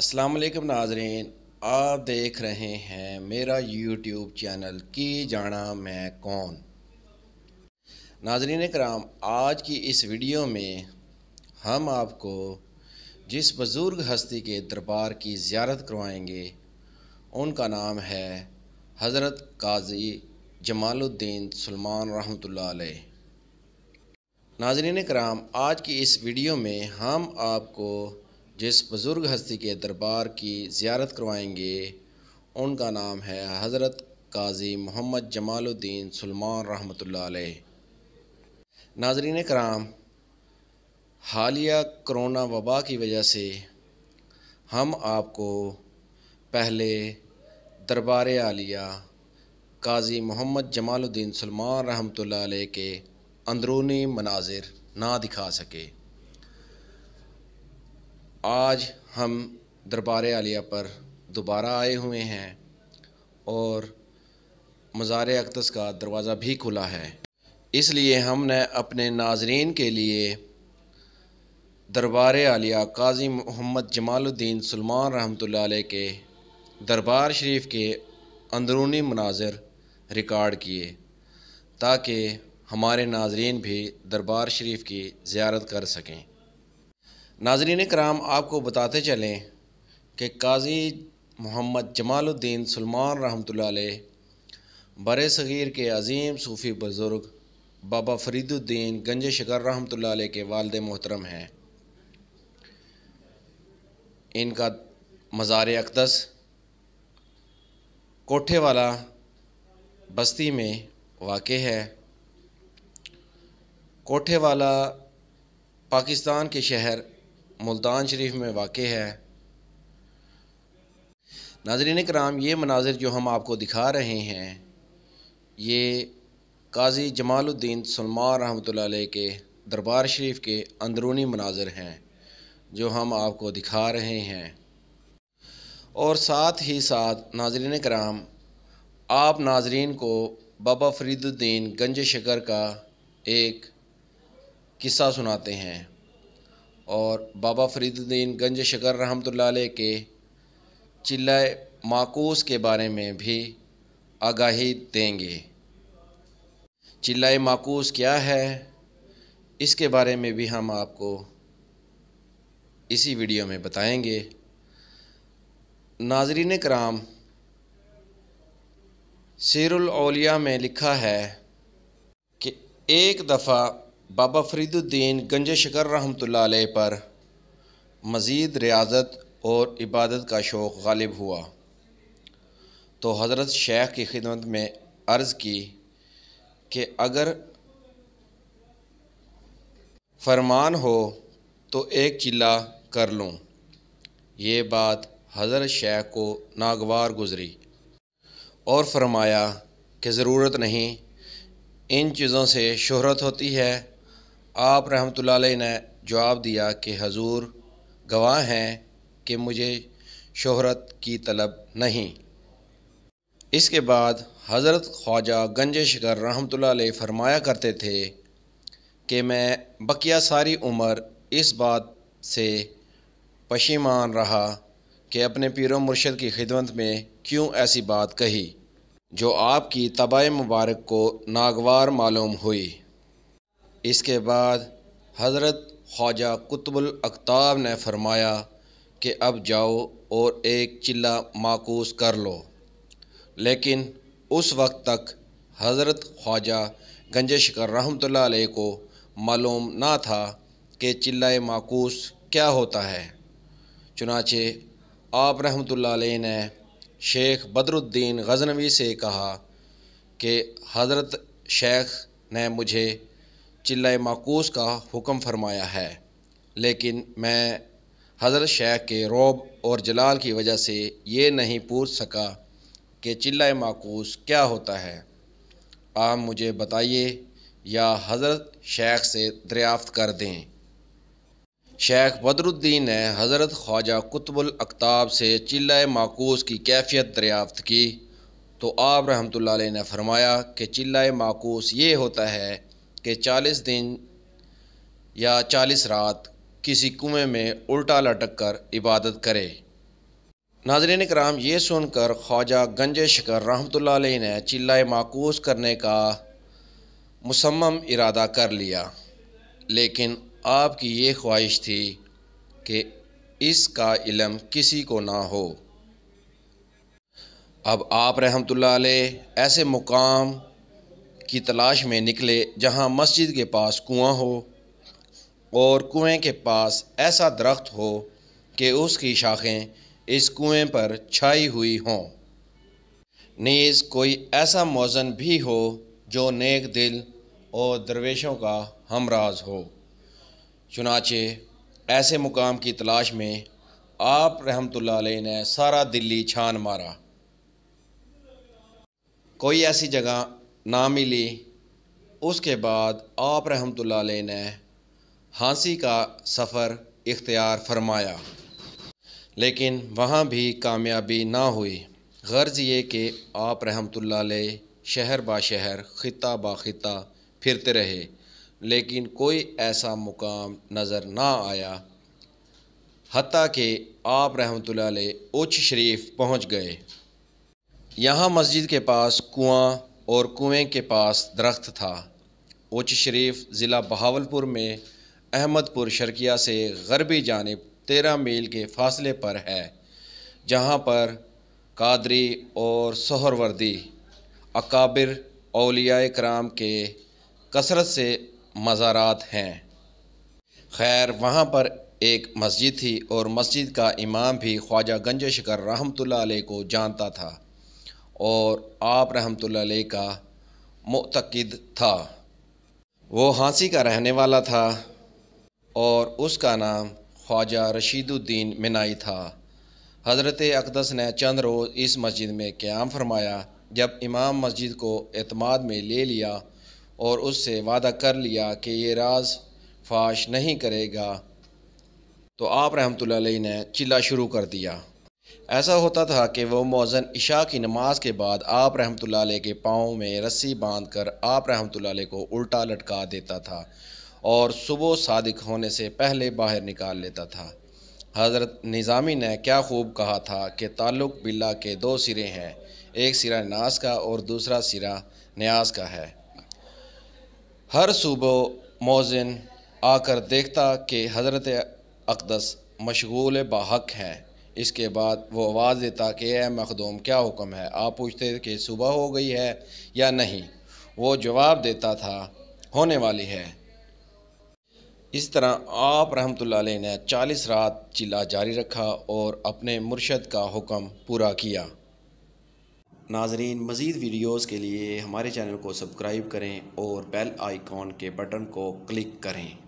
असलम नाजरीन आप देख रहे हैं मेरा यूट्यूब चैनल की जाना मैं कौन नाजरीन कराम आज की इस वीडियो में हम आपको जिस बुज़ुर्ग हस्ती के दरबार की ज़्यारत करवाएंगे उनका नाम है हज़रत काजी जमालुद्दीन सलमान रहमतुल्लाह अलैह नाजरीन कराम आज की इस वीडियो में हम आपको जिस बुज़ुर्ग हस्ती के दरबार की ज़्यारत करवाएंगे उनका नाम है हज़रत काजी मोहम्मद जमालुद्दीन सलमान रहमत नाजरीन कराम हालिया करोना वबा की वजह से हम आपको पहले दरबार आलिया काजी मोहम्मद जमालुद्दीन सलमान रहमत के अंदरूनी मनाजिर ना दिखा सके आज हम दरबार आलिया पर दोबारा आए हुए हैं और मज़ार अकदस का दरवाज़ा भी खुला है इसलिए हमने अपने नाजरीन के लिए दरबार आलिया काजी मोहम्मद जमालुद्दीन सलमान रहमत के दरबार शरीफ के अंदरूनी मनाजर रिकॉर्ड किए ताकि हमारे नाजरीन भी दरबार शरीफ की ज़्यारत कर सकें नाजरीन कराम आपको बताते चलें कि काजी मोहम्मद जमालुद्दीन सलमान रहमत बर सग़ीर के अजीम सूफ़ी बुज़ुर्ग बाबा फरीदुद्दीन गंज शिकर रहमत के वालद मोहतरम हैं इनका मज़ार अकदस कोठे वाला बस्ती में वाक़ है कोठे वाला पाकिस्तान के शहर मुल्तान शरीफ में वाक़ है नाजरीन कराम ये मनाजिर जो हम आपको दिखा रहे हैं ये काजी जमालुद्दीन सलमान रहमत के दरबार शरीफ के अंदरूनी मनाजिर हैं जो हम आपको दिखा रहे हैं और साथ ही साथ नाजरीन कराम आप नाजरीन को बाबा फरीदुद्दीन गंज शकर का एक किस्सा सुनाते हैं और बाबा फरीदुद्दीन गंज शकर रहमत के चिल्ला माकूस के बारे में भी आगाही देंगे चिल्ला माकूस क्या है इसके बारे में भी हम आपको इसी वीडियो में बताएंगे नाजरीन कराम सीरुल ओलिया में लिखा है कि एक दफ़ा बाबा फरीदुद्दीन गंज शिकर रहमत पर मज़ीद रियाजत और इबादत का शौक़ गालिब हुआ तो हज़रत शेख की खिदमत में अर्ज़ की कि अगर फरमान हो तो एक चिल्ला कर लूँ ये बात हज़रत शेख को नागवार गुज़री और फरमाया कि ज़रूरत नहीं इन चीज़ों से शहरत होती है आप रहमत ने जवाब दिया कि हजूर गवाह हैं कि मुझे शोहरत की तलब नहीं इसके बाद हज़रत ख्वाजा गंज शिकर रहमत फरमाया करते थे कि मैं बकिया सारी उम्र इस बात से पशीमान रहा कि अपने पीर मुर्शद की खिदमत में क्यों ऐसी बात कही जो आपकी तबाह मुबारक को नागवार मालूम हुई इसके बाद हज़रत ख्वाजा कुतुबुल अकताब ने फरमाया कि अब जाओ और एक चिल्ला माकूस कर लो लेकिन उस वक्त तक हज़रत ख्वाजा गंज रहमतुल्लाह रहमत को मालूम ना था कि चिल्ला माकूस क्या होता है चुनाचे आप रहमत ने शेख बदरुद्दीन गजनवी से कहा कि हज़रत शेख ने मुझे चिल्ला माकूस का हुक्म फरमाया है लेकिन मैं हज़रत शेख के रौब और जलाल की वजह से ये नहीं पूछ सका कि चिल्ला माकूस क्या होता है आप मुझे बताइए या हज़रत शेख से दरियाफ़त कर दें शेख बदरुद्दीन ने हज़रत ख्वाजा कुतबुल अकताब से चिल्ला माकूस की कैफियत दरियाफ़त की तो आप रहमत ने फरमाया कि चिल्ला माकूस ये होता है कि चालीस दिन या चालीस रात किसी कुएँ में उल्टा लटक कर इबादत करे नाजरीन कराम ये सुनकर ख्वाजा गंज शिकर रहमत ने चिल्लाए माकूस करने का मुसम्म इरादा कर लिया लेकिन आपकी ये ख्वाहिश थी कि इसका इलम किसी को ना हो अब आप रहमत ऐसे मुकाम की तलाश में निकले जहाँ मस्जिद के पास कुआं हो और कुएं के पास ऐसा दरख्त हो कि उसकी शाखें इस कुएं पर छाई हुई हों नीज़ कोई ऐसा मौजन भी हो जो नेक दिल और दरवेशों का हमराज हो चुनाचे ऐसे मुकाम की तलाश में आप रहमतुल्लाह ने सारा दिल्ली छान मारा कोई ऐसी जगह ना मिली उसके बाद आप रहमत ने हांसी का सफ़र इख्तियार फरमाया लेकिन वहाँ भी कामयाबी ना हुई गर्ज ये कि आप रहमत शहर बा शहर ख़िता बा ख़िता फिरते रहे लेकिन कोई ऐसा मुकाम नज़र ना आया हती कि आप रहमतुल्लाह उच्च शरीफ पहुँच गए यहाँ मस्जिद के पास कुआं और कुएँ के पास दरख्त था उच शरीफ ज़िला बहावलपुर में अहमदपुर शर्किया से गरबी जानब तेरह मील के फासले पर है जहाँ पर कादरी और सहरवर्दी अकाबिर अलिया कराम के कसरत से मज़ारात हैं खैर वहाँ पर एक मस्जिद थी और मस्जिद का इमाम भी ख्वाजा गंज शिकर रहमत को जानता था और आप रहमत का मतकद था वो हाँसी का रहने वाला था और उसका नाम ख्वाजा रशीदुद्दीन मिनाई था हज़रत अकदस ने चंद रोज़ इस मस्जिद में क्याम फरमाया जब इमाम मस्जिद को अतमाद में ले लिया और उससे वादा कर लिया कि ये राज फाश नहीं करेगा तो आप रहमत ने चिल्ला शुरू कर दिया ऐसा होता था कि वह मौजन इशा की नमाज के बाद आप रहमत लाई के पाँव में रस्सी बांध कर आप रहमत लाई को उल्टा लटका देता था और सुबह सादिक होने से पहले बाहर निकाल लेता था हज़रत निज़ामी ने क्या खूब कहा था कि ताल्लुक बिल्ला के दो सिरे हैं एक सिरा नाज का और दूसरा सिरा न्याज का है हर सुबह मौजिन आकर देखता कि हज़रत अकदस मशगूल बहक हैं इसके बाद वो आवाज़ देता कि ए मखदूम क्या हुक्म है आप पूछते कि सुबह हो गई है या नहीं वो जवाब देता था होने वाली है इस तरह आप रहमत ने चालीस रात चिल्ला जारी रखा और अपने मुर्शद का हुक्म पूरा किया नाजरीन मज़ीद वीडियोज़ के लिए हमारे चैनल को सब्सक्राइब करें और बेल आइकॉन के बटन को क्लिक करें